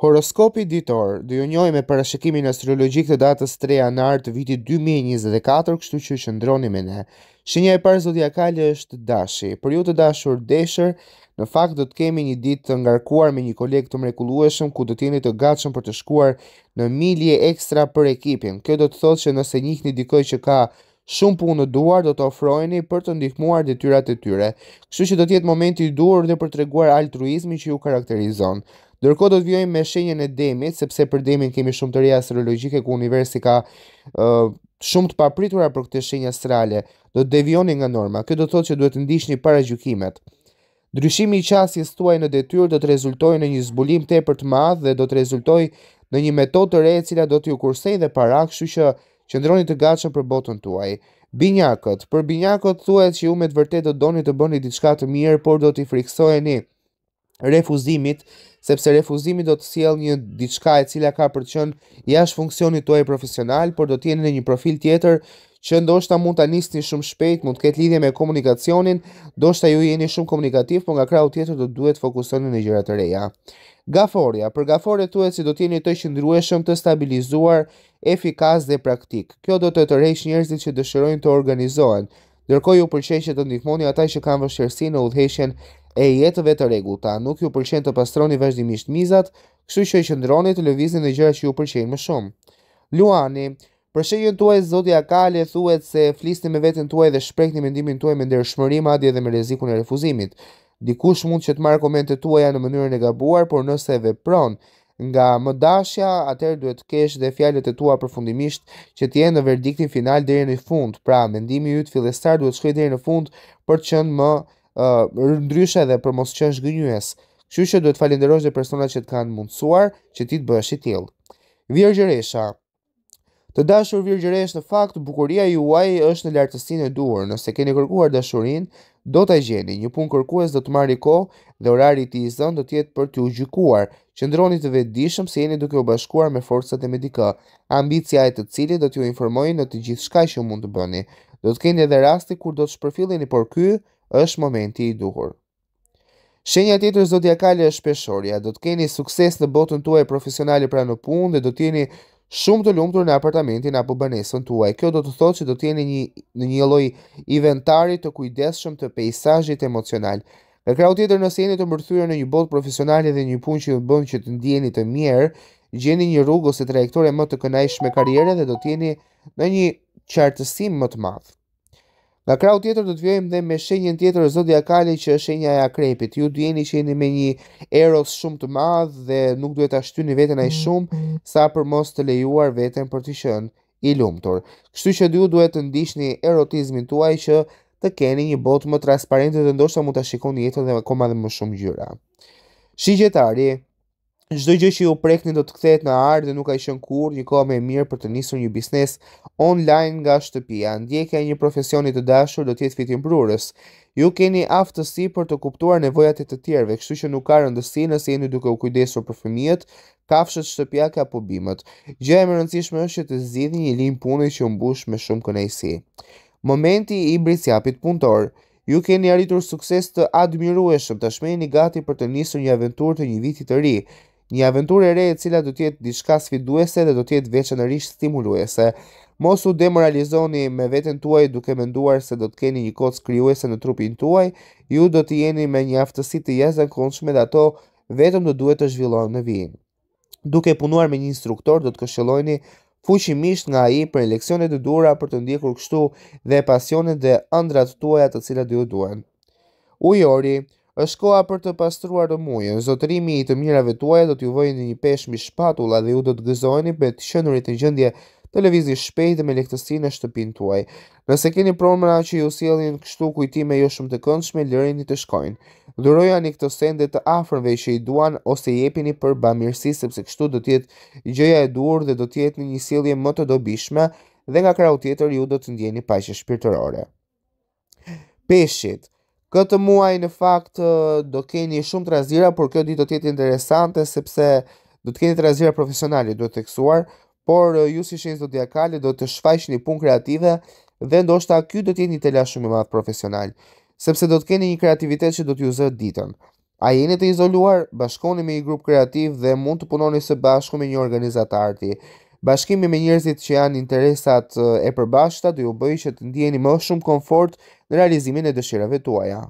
Horoskopi ditor, do ju njoj me parashikimin astrologjik të datës 3 anart të vitit 2024, kështu që qëndroni me ne. Shënja e parë zodiakale është dashi. Për ju të dashur desher, në fakt do të kemi një ditë të ngarkuar me një koleg të mrekulueshëm ku do të jeni të gatshëm për të shkuar në milje ekstra për ekipin. Kjo do të thotë që nëse njihni dikoj që ka shumë punë në duar do të për të ndihmuar detyrat e tyre. Kështu që do të jetë momenti i duhur dhe për treguar altruizmin që ju karakterizon. Ndërko do të vjojmë me shenjën e demit, sepse për demin kemi shumë të reja astrologike ku universi ka uh, shumë të papritura për këtë shenjë astrale, do të devioni nga norma, këtë do të thot që duhet të ndish një para gjukimet. Dryshimi i qasjes tuaj në detyr do të rezultoj në një zbulim të e për të madhë dhe do të rezultoj në një metod të rejë cila do të ju kursej dhe para këshu që qëndroni të gacën për botën tuaj. Binyakët, për binyakët thuhet që ju me të vërtetë do doni të bëni diçka të mirë, por do t'i friksoheni refuzimit, sepse refuzimi do të sjell një diçka e cila ka për të qenë jashtë funksionit tuaj profesional, por do të jeni në një profil tjetër që ndoshta mund ta nisni shumë shpejt, mund të ketë lidhje me komunikacionin, ndoshta ju jeni shumë komunikativ, por nga krau tjetër do duhet të fokusoni në gjëra të reja. Gaforia, për të tuaj si do të jeni të qëndrueshëm, të stabilizuar, efikas dhe praktik. Kjo do të tërheqë njerëzit që dëshirojnë të organizohen. Ndërkohë ju pëlqej që të ndihmoni ata që kanë vështirësi në udhëheqjen e jetëve të regullta, nuk ju përqenë të pastroni vazhdimisht mizat, kështu që i qëndroni të lëvizin dhe gjëra që ju përqenë më shumë. Luani, për shenjën tuaj zotja Kale thuet se flisni me vetën tuaj dhe një mendimin tuaj me ndërshmërim adje dhe me rezikun e refuzimit. Dikush mund që të marrë komente tuaja në mënyrën e gabuar, por nëse e vepron, nga më dashja, atëherë duhet të kesh dhe fjalët e tua përfundimisht që të jenë në verdiktin final deri në fund. Pra, mendimi yt fillestar duhet të shkojë deri në fund për të qenë më uh, ndryshe dhe për mos qenë zhgënjues. Kështu që duhet falenderoj dhe personat që të kanë mundësuar që ti të bësh i tillë. Virgjëresha. Të dashur Virgjëresh, në fakt bukuria juaj është në lartësinë e duhur. Nëse keni kërkuar dashurinë, do ta gjeni. Një punë kërkues do të marrë kohë dhe orari i zënë do të jetë për t'u gjykuar. Qëndroni të vetëdijshëm se jeni duke u bashkuar me forcat e medikë. Ambicia e të cilit do t'ju informojë në të gjithë shka që mund të bëni. Do të keni edhe raste kur do të shpërfilleni, por ky është momenti i duhur. Shenja tjetër zodiakale është peshorja. Do të keni sukses në botën tuaj profesionale pra në punë dhe do të jeni shumë të lumtur në apartamentin apo banesën tuaj. Kjo do të thotë se do të jeni një në një lloj inventari të kujdesshëm të peizazhit emocional. Në krahu tjetër nëse jeni të mbërthyer në një botë profesionale dhe një punë që ju bën që të ndiheni të mirë, gjeni një rrugë ose trajektore më të kënaqshme karriere dhe do të jeni në një qartësim më të madh. Nga krau tjetër do të vjojmë dhe me shenjën tjetër e zodiakale që është shenja e akrepit. Ju djeni që jeni me një eros shumë të madh dhe nuk duhet ta shtyni veten aq shumë sa për mos të lejuar veten për të qenë i lumtur. Kështu që ju duhet të ndiqni erotizmin tuaj që të keni një botë më transparente dhe ndoshta mund ta shikoni jetën dhe akoma dhe më shumë gjyra. Shigjetari, Çdo gjë që ju prekni do të kthehet në ardhmë dhe nuk ka ishën kurrë një kohë më e mirë për të nisur një biznes online nga shtëpia. Ndjekja e një profesionit të dashur do të jetë prurës. Ju keni aftësi për të kuptuar nevojat e të tjerëve, kështu që nuk ka rëndësi nëse jeni duke u kujdesur për fëmijët, kafshët shtëpiake apo bimët. Gjë e më rëndësishme është që të zgjidhni një linjë pune që mbush me shumë kënaqësi. Momenti i brisjapit punëtor. Ju keni arritur sukses të admirueshëm, tashmë jeni gati për të nisur një aventurë të një viti të ri një aventurë e re e cila do të jetë diçka sfiduese dhe do të jetë veçanërisht stimuluese. Mos u demoralizoni me veten tuaj duke menduar se do të keni një kocë krijuese në trupin tuaj, ju do të jeni me një aftësi të jashtëzakonshme dhe ato vetëm do duhet të zhvillohen në vijim. Duke punuar me një instruktor do të këshilloheni fuqimisht nga ai për leksionet e dhura për të ndjekur kështu dhe pasionet dhe ëndrat tuaja të cilat ju duhen. Ujori, është koha për të pastruar mujën. Zotërimi i të mirave tuaja do t'ju vëjë në një peshë mbi dhe ju do të gëzoheni me të qëndrit e gjendje të shpejt dhe me lehtësinë e shtëpinë tuaj. Nëse keni promëra që ju sjellin kështu kujtime jo shumë të këndshme, lërini të shkojnë. Dhurojani këto sende të afërve që i duan ose jepini për bamirësi sepse kështu do të jetë gjëja e dur dhe do të jetë në një sjellje më të dobishme dhe nga krau tjetër ju do të ndjeni paqe shpirtërore. Peshqit, Këtë muaj në fakt do keni shumë të razira, por kjo ditë do tjetë interesante, sepse do të keni të razira profesionali, do të teksuar, por ju si të zodiakale do të shfajsh një pun kreative dhe ndoshta kjo do tjetë një tela shumë i madhë profesional, sepse do të keni një kreativitet që do t'ju zërë ditën. A jeni të izoluar, bashkoni me një grup kreativ dhe mund të punoni së bashku me një organizatarti. arti. Bashkimi me njerëzit që janë interesat e përbashkëta do ju bëjë që të ndjeni më shumë komfort në realizimin e dëshirave tuaja.